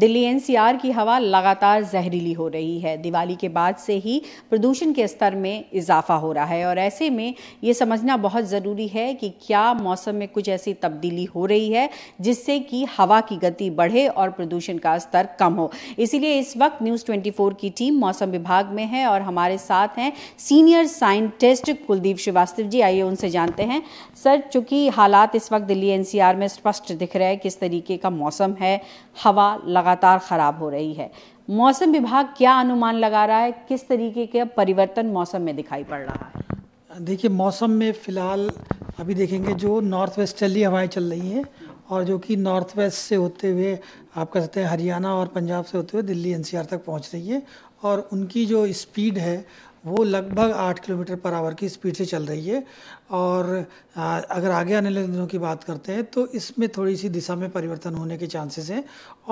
Delhi NCR की हवा लगातार जहरीली हो रही है दिवाली के बाद से ही प्रदूषण के स्तर में इजाफा हो रहा है और ऐसे में ये समझना बहुत ज़रूरी है कि क्या मौसम में कुछ ऐसी तब्दीली हो रही है जिससे कि हवा की गति बढ़े और प्रदूषण का स्तर कम हो इसीलिए इस वक्त न्यूज़ ट्वेंटी की टीम मौसम विभाग में है और हमारे साथ हैं सीनियर साइंटिस्ट कुलदीप श्रीवास्तव जी आइए उनसे जानते हैं सर चूंकि हालात इस वक्त दिल्ली एनसीआर में स्पष्ट दिख रहा है किस तरीके का मौसम है हवा लगा लगातार ख़राब हो रही है मौसम विभाग क्या अनुमान लगा रहा है किस तरीके के परिवर्तन मौसम में दिखाई पड़ रहा है देखिए मौसम में फ़िलहाल अभी देखेंगे जो नॉर्थ वेस्टर्ली हवाएं चल रही हैं और जो कि नॉर्थ वेस्ट से होते हुए आप कह सकते हैं हरियाणा और पंजाब से होते हुए दिल्ली एनसीआर तक पहुंच रही है और उनकी जो स्पीड है वो लगभग आठ किलोमीटर पर आवर की स्पीड से चल रही है और अगर आगे आने वाले दिनों की बात करते हैं तो इसमें थोड़ी सी दिशा में परिवर्तन होने के चांसेस हैं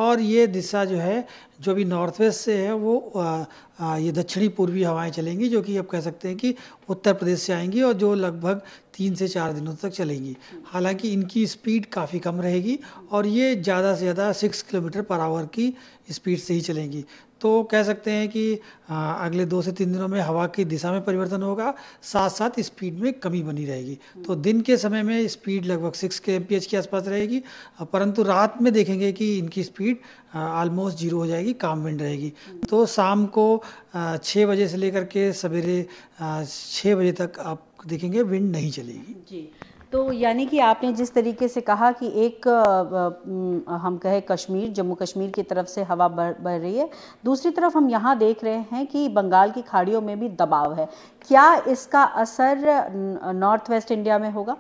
और ये दिशा जो है जो भी नॉर्थ वेस्ट से है वो ये दक्षिणी पूर्वी हवाएं चलेंगी जो कि आप कह सकते हैं कि उत्तर प्रदेश से आएंगी और जो लगभग तीन से चार दिनों तक चलेंगी हालांकि इनकी स्पीड काफ़ी कम रहेगी और ये ज़्यादा से ज़्यादा सिक्स किलोमीटर पर आवर की स्पीड से ही चलेंगी तो कह सकते हैं कि अगले दो से तीन दिनों में हवा की दिशा में परिवर्तन होगा साथ साथ स्पीड में कमी बनी रहेगी तो दिन के समय में स्पीड लगभग सिक्स के एम के आसपास रहेगी परंतु रात में देखेंगे कि इनकी स्पीड ऑलमोस्ट जीरो हो जाएगी काम विंड रहेगी तो शाम को छः बजे से लेकर के सवेरे छः बजे तक आप देखेंगे विंड नहीं चलेगी जी तो यानी कि आपने जिस तरीके से कहा कि एक हम कहे कश्मीर जम्मू कश्मीर की तरफ से हवा बढ़ रही है दूसरी तरफ हम यहाँ देख रहे हैं कि बंगाल की खाड़ियों में भी दबाव है क्या इसका असर नॉर्थ वेस्ट इंडिया में होगा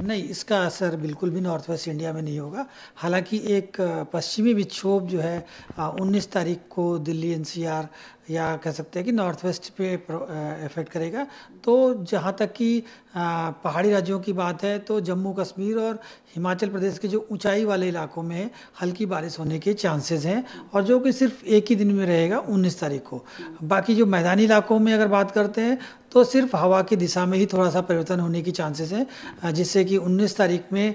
नहीं इसका असर बिल्कुल भी नॉर्थ वेस्ट इंडिया में नहीं होगा हालांकि एक पश्चिमी विक्षोभ जो है 19 तारीख को दिल्ली एनसीआर या कह सकते हैं कि नॉर्थ वेस्ट पे इफेक्ट करेगा तो जहाँ तक कि पहाड़ी राज्यों की बात है तो जम्मू कश्मीर और हिमाचल प्रदेश के जो ऊंचाई वाले इलाकों में हल्की बारिश होने के चांसेस हैं और जो कि सिर्फ एक ही दिन में रहेगा 19 तारीख को बाकी जो मैदानी इलाकों में अगर बात करते हैं तो सिर्फ हवा की दिशा में ही थोड़ा सा परिवर्तन होने की चांसेस है जिससे कि 19 तारीख में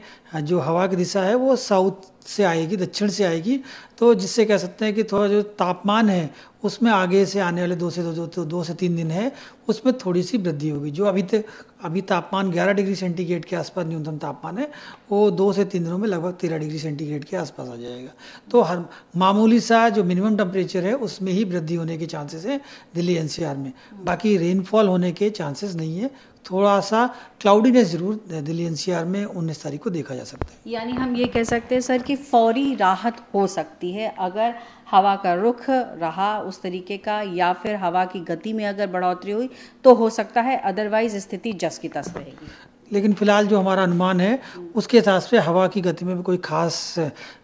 जो हवा की दिशा है वो साउथ से आएगी दक्षिण से आएगी तो जिससे कह सकते हैं कि थोड़ा जो तापमान है उसमें आगे से आने वाले दो से दो दो, दो से तीन दिन है उसमें थोड़ी सी वृद्धि होगी जो अभी तक अभी तापमान 11 डिग्री सेंटीग्रेड के आसपास न्यूनतम तापमान है वो दो से तीन दिनों में लगभग तेरह डिग्री सेंटीग्रेड के आसपास आ जाएगा तो हर मामूली सा जो मिनिमम टेम्परेचर है उसमें ही वृद्धि होने के चांसेस हैं दिल्ली एन में बाकी रेनफॉल होने के चांसेस नहीं है थोड़ा सा क्लाउडीनेस जरूर दिल्ली एनसीआर में उन्नीस तारीख को देखा जा सकता है यानी हम ये कह सकते हैं सर कि फौरी राहत हो सकती है अगर हवा का रुख रहा उस तरीके का या फिर हवा की गति में अगर बढ़ोतरी हुई तो हो सकता है अदरवाइज स्थिति जस की तस रहेगी लेकिन फिलहाल जो हमारा अनुमान है उसके हिसाब से हवा की गति में भी कोई खास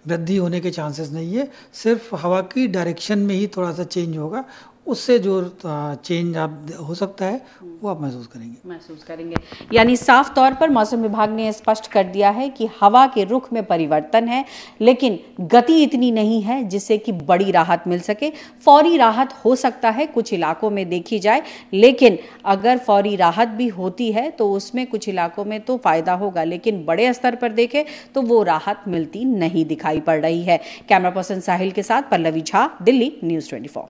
वृद्धि होने के चांसेस नहीं है सिर्फ हवा की डायरेक्शन में ही थोड़ा सा चेंज होगा उससे जो चेंज आप हो सकता है वो आप महसूस करेंगे महसूस करेंगे यानी साफ तौर पर मौसम विभाग ने स्पष्ट कर दिया है कि हवा के रुख में परिवर्तन है लेकिन गति इतनी नहीं है जिससे कि बड़ी राहत मिल सके फौरी राहत हो सकता है कुछ इलाकों में देखी जाए लेकिन अगर फौरी राहत भी होती है तो उसमें कुछ इलाकों में तो फायदा होगा लेकिन बड़े स्तर पर देखें तो वो राहत मिलती नहीं दिखाई पड़ रही है कैमरा पर्सन साहिल के साथ पल्लवी झा दिल्ली न्यूज ट्वेंटी